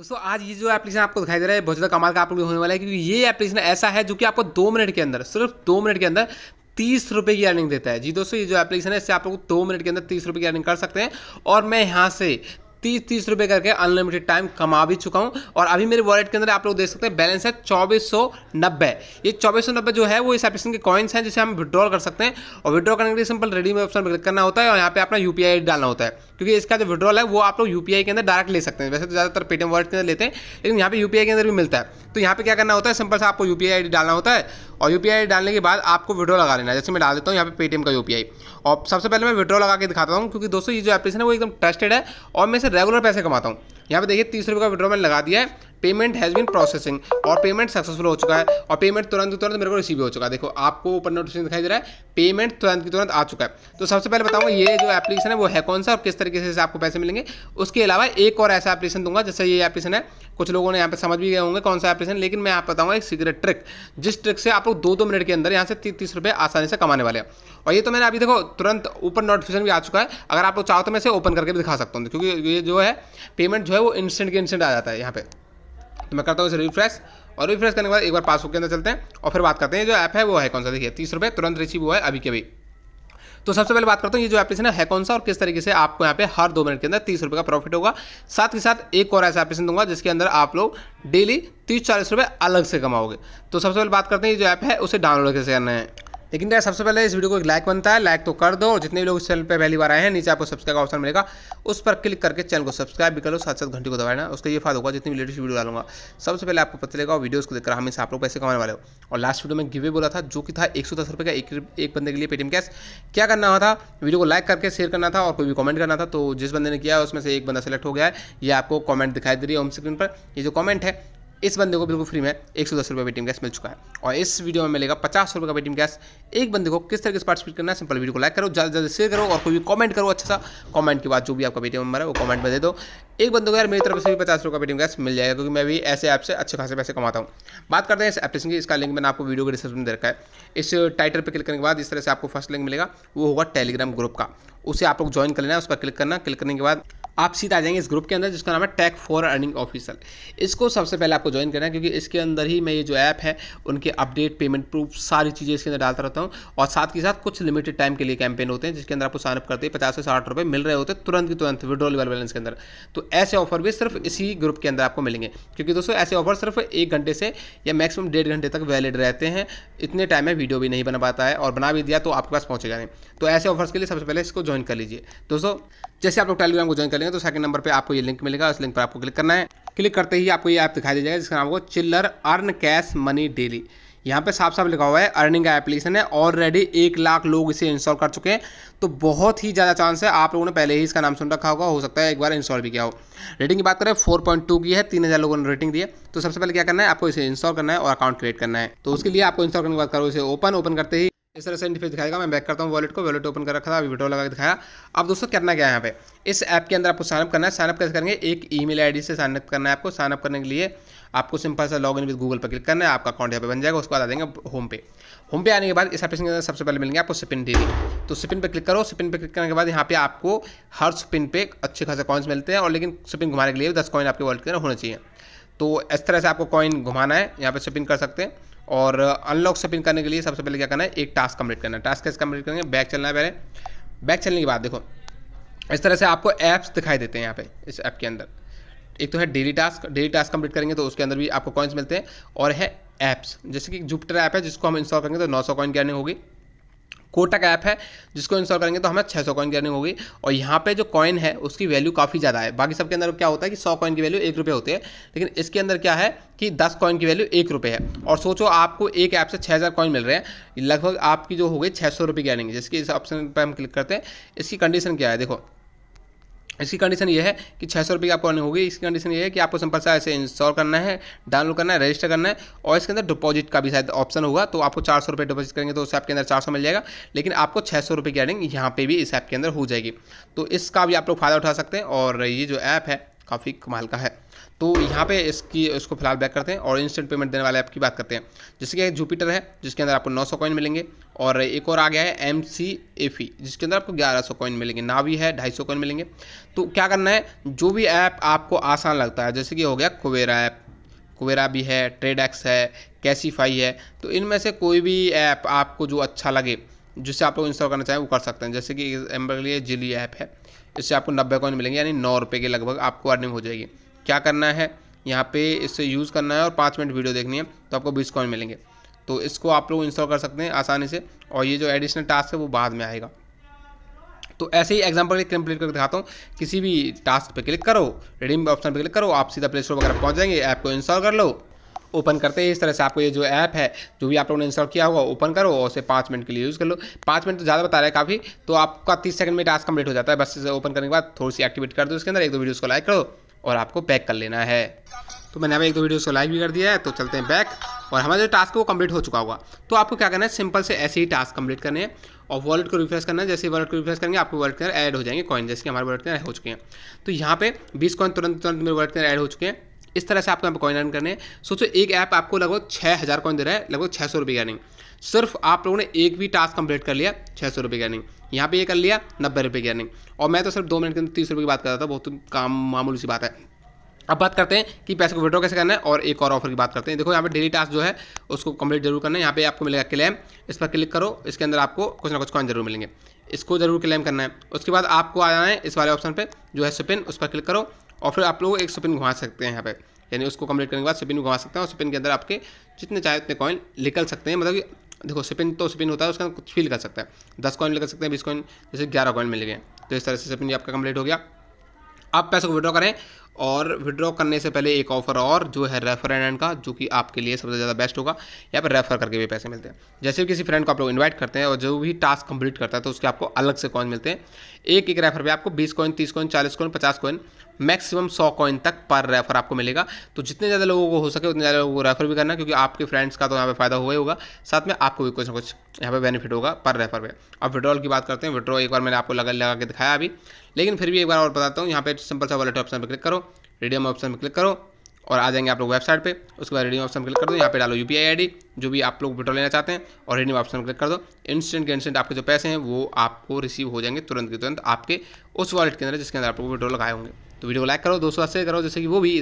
दोस्तों आज ये जो एप्लीकेशन आपको दिखाई दे रहा है बहुत ज़्यादा कमाल का आप लोग होने वाला है क्योंकि ये एप्लीकेशन ऐसा है जो कि आपको दो मिनट के अंदर सिर्फ दो मिनट के अंदर तीस रुपये की अर्निंग देता है जी दोस्तों ये जो एप्लीकेशन है इससे आप लोग दो मिनट के अंदर तीस रुपये की अर्निंग कर सकते हैं और मैं यहाँ से तीस तीस रुपये करके अनलिमिटेड टाइम कमा भी चुका हूँ और अभी मेरे वॉलेट के अंदर आप लोग देख सकते हैं बैलेंस है चौबीस सौ नब्बे ये चौबीस सौ नब्बे जो है वो इस एप्लीकेशन के कॉइन्स हैं जिसे हम विड्रॉल कर सकते हैं और विड्रॉ करने के लिए सिंपल रेडी में ऑप्शन क्लिक करना होता है और यहाँ पे अपना यू पी डालना होता है क्योंकि इसका जो विड्रॉल है वो आप लोग यू के अंदर डायरेक्ट ले सकते हैं वैसे तो ज़्यादातर पेटीएम वॉलेट के अंदर लेते हैं लेकिन यहाँ पर यू के अंदर भी मिलता है तो यहाँ पे क्या करना होता है सिंपल से आपको यू पी डालना होता है और यू डालने के बाद आपको विड्रो लगा लेना है जैसे मैं डाल देता हूँ यहाँ पे पेटीएम का यू और सबसे पहले मैं विड्रो लगा के दिखाता हूँ क्योंकि दोस्तों ये जो एप्लीकेशन है वो एकदम ट्रस्टेड है और मैं इसे रेगुलर पैसे कमाता हूँ यहाँ पे देखिए तीस रुपये का विड्रॉ मैंने लगा दिया है पेमेंट हैज़ बिन प्रोसेसिंग और पेमेंट सक्सेसफुल हो चुका है और पेमेंट तुरंत तुरंत मेरे को रिसीव हो चुका है देखो आपको ऊपर नोटिफिकेशन दिखाई दे रहा है पेमेंट तुरंत की तुरंत आ चुका है तो सबसे पहले बताऊंगा ये जो एप्लीकेशन है वो है कौन सा और किस तरीके से आपको पैसे मिलेंगे उसके अलावा एक और ऐसा एप्लीकेशन दूंगा जैसे ये एप्लीकेशन है कुछ लोगों ने यहाँ पर समझ भी गए होंगे कौन सा एप्लीकेशन लेकिन मैं आप बताऊँगा एक सीक्रेट ट्रिक जिस ट्रिक से आप लोग दो दो मिनट के अंदर यहाँ से तीस तीस रुपये आसानी से कमाने वाले और ये तो मैंने अभी देखो तुरंत ऊपर नोटिफिकेशन भी आ चुका है अगर आप लोग चाहो तो मैं इसे ओपन करके भी दिखा सकता हूँ क्योंकि ये जो है पेमेंट जो है है वो इंस्टेंट के इंस्टेंट आ जाता है यहाँ पे तो मैं करता हूँ इसे रिफ्रेश और रिफ्रेश करने के बाद एक बार पासबुक के अंदर चलते हैं और फिर बात करते हैं जो ऐप है वो है कौन सा देखिए तीस रुपये तुरंत रिसीव हुआ है अभी के अभी तो सबसे पहले बात करता हूँ ये जो एप्लीकेशन है, है कौन सा और किस तरीके से आपको यहाँ पे हर दो मिनट के अंदर तीस रुपये का प्रॉफिट होगा साथ ही साथ एक और ऐसा एप्लीकेशन दूंगा जिसके अंदर आप लोग डेली तीस चालीस रुपये अलग से कमाओगे तो सबसे पहले बात करते हैं ये जो ऐप है उसे डाउनलोड कैसे करना है लेकिन क्या सबसे पहले इस वीडियो को एक लाइक बनता है लाइक तो कर दो और जितने भी लोग इस चैनल पर पहली बार आए हैं नीचे आपको सब्सक्राइब का ऑप्शन मिलेगा उस पर क्लिक करके चैनल को सब्सक्राइब भी करो साथ साथ घंटे को दबाना उसका ये फायदा होगा जितनी भी लेटेस्ट वीडियो डालूंगा सबसे पहले आपको पता चलेगा वीडियो को देखकर हमेशा आप लोग पैसे कमाने वाले हो और लास्ट वीडियो में गिवे बोला था जो कि था एक सौ दस रुपये का एक, एक बंदे के लिए पेटीएम कैश क्या करना हुआ था वीडियो को लाइक करके शेयर करना था और कोई भी कॉमेंट करना था तो जिस बंदे ने किया उसमें से एक बंदा सेलेक्ट हो गया है ये आपको कॉमेंट दिखाई दे रही है होम स्क्रीन पर ये जो कॉमेंट है इस बंदे को बिल्कुल फ्री में एक सौ दस रुपये वेटिंग कैश मिल चुका है और इस वीडियो में मिलेगा पचास रुपये का वेटिंग कैश एक बंदे को किस तरह से पार्टिसिपेट करना है सिंपल वीडियो को लाइक करो ज़्यादा जल्द शेयर करो और कोई भी कमेंट करो अच्छा सा कमेंट के बाद जो भी आपका वेटिंग नंबर है वो कमेंट में दे दो एक बंदे को यार मेरी तरफ से भी पचास रुपये का बेटिंग कैश मिल जाएगा क्योंकि मैं भी ऐसे ऐप से अच्छे खासे पैसे कमाता हूँ बात करते हैं इस एप्लीकेशन की इसका लिंक मैंने आपको वीडियो के डिस्क्रिप्शन दे रखा है इस टाइटल पर क्लिक करने के बाद इस तरह से आपको फर्स्ट लिंक मिलेगा वो होगा टेलीग्राम ग्रुप का उसे आप लोग ज्वाइन कर लेना है उस पर क्लिक करना क्लिक करने के बाद आप सीधा आ जाएंगे इस ग्रुप के अंदर जिसका नाम है टैक फॉर अर्निंग ऑफिसर इसको सबसे पहले आपको ज्वाइन करना है क्योंकि इसके अंदर ही मैं ये जो ऐप है उनके अपडेट पेमेंट प्रूफ सारी चीज़ें इसके अंदर डालता रहता हूँ और साथ ही साथ कुछ लिमिटेड टाइम के लिए कैंपेन होते हैं जिसके अंदर आपको साइनअप करते हैं पचास से साठ रुपये मिल रहे होते हैं तुरंत की तुरंत विड्रॉल बैलेंस के अंदर तो ऐसे ऑफर भी सिर्फ इसी ग्रुप के अंदर आपको मिलेंगे क्योंकि दोस्तों ऐसे ऑफर सिर्फ एक घंटे से या मैक्सिमम डेढ़ घंटे तक वैलिड रहते हैं इतने टाइम में वीडियो भी नहीं बना पाता है और बना भी दिया तो आपके पास पहुंचेगा नहीं तो ऐसे ऑफर्स के लिए सबसे पहले इसको ज्वाइन कर लीजिए दोस्तों जैसे आप लोग टेलीग्राम को ज्वाइन कर लेंगे हैं तो सेकंड नंबर पे आपको ये लिंक मिलेगा उस लिंक पर आपको क्लिक करना है क्लिक करते ही आपको ये ऐप दिखाई दे जाएगा जिसका नाम होगा चिल्लर अर्न कैश मनी डेली यहाँ पे साफ साफ लिखा हुआ है अर्निंग का एप्लीकेशन है ऑलरेडी एक लाख लोग इसे इंस्टॉल कर चुके हैं तो बहुत ही ज़्यादा चांस है आप लोगों ने पहले ही इसका नाम सुन रखा होगा हो सकता है एक बार इंस्टॉल भी किया हो रेटिंग की बात करें 4.2 की है तीन हज़ार लोगों ने रेटिंग दी है तो सबसे पहले क्या करना है आपको इसे इंस्टॉल करना है और अकाउंट क्रिएट करना है तो उसके लिए आपको इंस्टॉल करने की बात करो इसे ओपन ओपन करते ही इस तरह से इंटरफेस दिखाएगा मैं बैक करता हूँ वॉलेट को वॉलेट ओपन कर रखा था अभी वीडियो लगा के दिखाया अब दोस्तों करना क्या है यहाँ पे इस ऐप के अंदर आपको साइनअप करना है साइनअप कैसे करेंगे एक ईमेल आईडी से साइनअप करना है आपको साइनअप करने के लिए आपको सिंपल सा लॉग इन विद गूगल पर क्लिक करना है आपका अकाउंट यहाँ पे बन जाएगा उसको आ देंगे होम पे होम पे आने के बाद इस एप्लीकेशन के अंदर सबसे पहले मिलेंगे आपको स्पिन डेली तो स्पिन पर क्लिक करो स्पिन पर क्लिक करने के बाद यहाँ पे आपको हर स्पिन पे अच्छे खासे कॉइन्स मिलते हैं और लेकिन स्पिन घुमाने के लिए दस कॉइन आपके वॉलेट के अंदर होना चाहिए तो इस तरह से आपको कॉइन घुमाना है यहाँ पे स्पिन कर सकते हैं और अनलॉक से पिन करने के लिए सबसे पहले क्या करना है एक टास्क कंप्लीट करना है टास्क कैसे कंप्लीट करेंगे बैक चलना है पहले बैक चलने के बाद देखो इस तरह से आपको ऐप्स दिखाई देते हैं यहाँ पे इस ऐप के अंदर एक तो है daily task daily task complete करेंगे तो उसके अंदर भी आपको कॉइन्स मिलते हैं और है ऐप्स जैसे कि जुपिटर ऐप है जिसको हम इंस्टॉल करेंगे तो 900 कॉइन की अर्निंग होगी कोटक ऐप है जिसको इंस्टॉल करेंगे तो हमें 600 सौ कॉइन की अर्निंग होगी और यहाँ पे जो कॉइन है उसकी वैल्यू काफ़ी ज़्यादा है बाकी सबके अंदर क्या होता है कि 100 कॉइन की वैल्यू एक रुपये होती है लेकिन इसके अंदर क्या है कि 10 कॉइन की वैल्यू एक रुपये है और सोचो आपको एक ऐप से 6000 कॉइन मिल रहे हैं लगभग आपकी जो हो गई छः सौ रुपये की अर्निंग जिसकी इस ऑप्शन पर हम क्लिक करते हैं इसकी कंडीशन क्या है देखो इसकी कंडीशन ये है कि छः सौ रुपये की आपको अर्निंग होगी इसकी कंडीशन ये है कि आपको सिंपल सा ऐसे इंस्टॉल करना है डाउनलोड करना है रजिस्टर करना है और इसके अंदर डिपॉजिट का भी शायद ऑप्शन होगा तो आपको चार सौ रुपये डिपॉजिट करेंगे तो उस ऐप के अंदर चार सौ मिल जाएगा लेकिन आपको छः सौ रुपये की अर्निंग यहाँ पर भी इस ऐप के अंदर हो जाएगी तो इसका भी आप लोग फ़ायदा उठा सकते हैं और ये जो ऐप है काफ़ी कमाल का है तो यहाँ पे इसकी इसको फिलहाल बैक करते हैं और इंस्टेंट पेमेंट देने वाले ऐप की बात करते हैं जैसे कि जुपिटर है जिसके अंदर आपको 900 कॉइन मिलेंगे और एक और आ गया है एम सी ए फी जिसके अंदर आपको 1100 कॉइन मिलेंगे नावी है 250 कॉइन मिलेंगे तो क्या करना है जो भी ऐप आपको आसान लगता है जैसे कि हो गया कुबेरा ऐप कुबेरा भी है ट्रेड एक्स है कैसीफाई है तो इनमें से कोई भी ऐप आपको जो अच्छा लगे जिससे आप लोग इंस्टॉल करना चाहें वो कर सकते हैं जैसे कि एम्बर के लिए जिली ऐप है इससे आपको नब्बे कॉइन मिलेंगे यानी नौ रुपये के लगभग आपको अर्निंग हो जाएगी क्या करना है यहाँ पे इसे यूज़ करना है और पाँच मिनट वीडियो देखनी है तो आपको बीस कॉइन मिलेंगे तो इसको आप लोग इंस्टॉल कर सकते हैं आसानी से और ये जो एडिशनल टास्क है वो बाद में आएगा तो ऐसे ही एग्जाम्पल के कंप्लीट करके दिखाता हूँ किसी भी टास्क पर क्लिक करो रिडीम ऑप्शन पर क्लिक करो आप सीधा प्ले स्टोर वगैरह पहुँच जाएंगे ऐप को इंस्टॉल कर लो ओपन करते ही इस तरह से आपको ये जो ऐप है जो भी आप लोगों ने इंस्टॉल किया होगा ओपन करो और उसे पाँच मिनट के लिए यूज़ कर लो पाँच मिनट तो ज़्यादा बता रहे हैं काफ़ी तो आपका तीस सेकंड में टास्क कंप्लीट हो जाता है बस इसे ओपन करने के बाद थोड़ी सी एक्टिवेट कर दो इसके अंदर एक दो वीडियोस को लाइक करो और आपको पैक कर लेना है तो मैंने अभी एक दो वीडियो को लाइक भी कर दिया है तो चलते हैं बैक और हमारा जो टास्क है वो कंप्लीट हो चुका होगा तो आपको क्या करना है सिंपल से ऐसे ही टास्क कंप्लीट करने हैं और वॉलेट को रिफ्रेश करना है जैसे वॉलेट को रिफ्रेश करेंगे आपके वॉलेट के अंदर ऐड हो जाएंगे कॉइन जैसे कि हमारे वॉलेट के अंदर हो चुके हैं तो यहाँ पे 20 कॉइन तुरंत तुरंत मेरे वॉलेट के अंदर ऐड हो चुके हैं इस तरह से आपको यहाँ पर कॉइन अर्न करने हैं सोचो एक ऐप आपको लगभग छः हज़ार कॉइन दे रहा है लगभग छः सौ रुपये का अर्निंग सिर्फ आप लोगों ने एक भी टास्क कंप्लीट कर लिया छः सौ रुपये की अर्निंग यहाँ पे ये कर लिया नब्बे रुपये की अर्निंग और मैं तो सिर्फ दो मिनट के अंदर तीस रुपये की बात कर रहा था बहुत काम मामूली सी बात है अब बात करते हैं कि पैसे को विड्रॉ कैसे करना है और एक और ऑफर की बात करते हैं देखो यहाँ पे डेली टास्क जो है उसको कंप्लीट जरूर करना है यहाँ पे आपको मिलेगा क्लेम इस पर क्लिक करो इसके अंदर आपको कुछ ना कुछ कॉइन जरूर मिलेंगे इसको जरूर क्लेम करना है उसके बाद आपको आ जाना है इस वाले ऑप्शन पर जो है स्पिन उस पर क्लिक करो और फिर आप लोग एक स्पिन घुमा सकते हैं यहाँ पर यानी उसको कम्प्लीट करने के बाद स्पिन घुमा सकते हैं और स्पिन के अंदर आपके जितने चाहे उतने कॉइन निकल सकते हैं मतलब कि देखो स्पिन तो स्पिन होता है उसका कुछ भी निकल सकता है दस कॉइन निकल सकते हैं बीस कॉइन जैसे ग्यारह कॉइन मिल गए तो इस तरह से स्पिन आपका कंप्लीट हो गया आप पैसे को विड्रॉ करें और विड्रॉ करने से पहले एक ऑफर और जो है रेफर एंड का जो कि आपके लिए सबसे ज़्यादा बेस्ट होगा यहाँ पर रेफर करके भी पैसे मिलते हैं जैसे किसी फ्रेंड को आप लोग इन्वाइट करते हैं और जो भी टास्क कंप्लीट करता है तो उसके आपको अलग से कॉइन मिलते हैं एक एक रेफर पे आपको बीस कॉइन तीस कॉइन चालीस कॉइन पचास कॉइन मैक्सिमम सौ कॉइन तक पर रेफर आपको मिलेगा तो जितने ज़्यादा लोगों को हो सके उतने ज़्यादा लोगों को रेफर भी करना क्योंकि आपके फ्रेंड्स का तो यहाँ पे फायदा हुआ ही होगा साथ में आपको भी कुछ ना कुछ यहाँ पे बेनिफिट होगा पर रेफर पे अब विड्रॉल की बात करते हैं विड्रॉ एक बार मैंने आपको लगा लगा के दिखाया अभी लेकिन फिर भी एक बार और बताता हूँ यहाँ पे सिंपल सा वॉलेट ऑप्शन पर क्लिक करो रेडियम ऑप्शन पर क्लिक करो और आ जाएंगे आप लोग वेबसाइट पे उसके बाद रिडीम ऑप्शन क्लिक कर दो यहाँ पे डालो यू पी जो भी आप लोग विड्रॉ लेना चाहते हैं और रिडीम ऑप्शन क्लिक कर दो इंस्टेंट के इंस्टेंट आपके जो पैसे हैं वो आपको रिसीव हो जाएंगे तुरंत के तुरंत आपके उस वॉलेट के अंदर जिसके अंदर आप लोग विड्रॉ लगाए होंगे तो वीडियो को लाइक करो दोस्तों से करो जैसे कि वो भी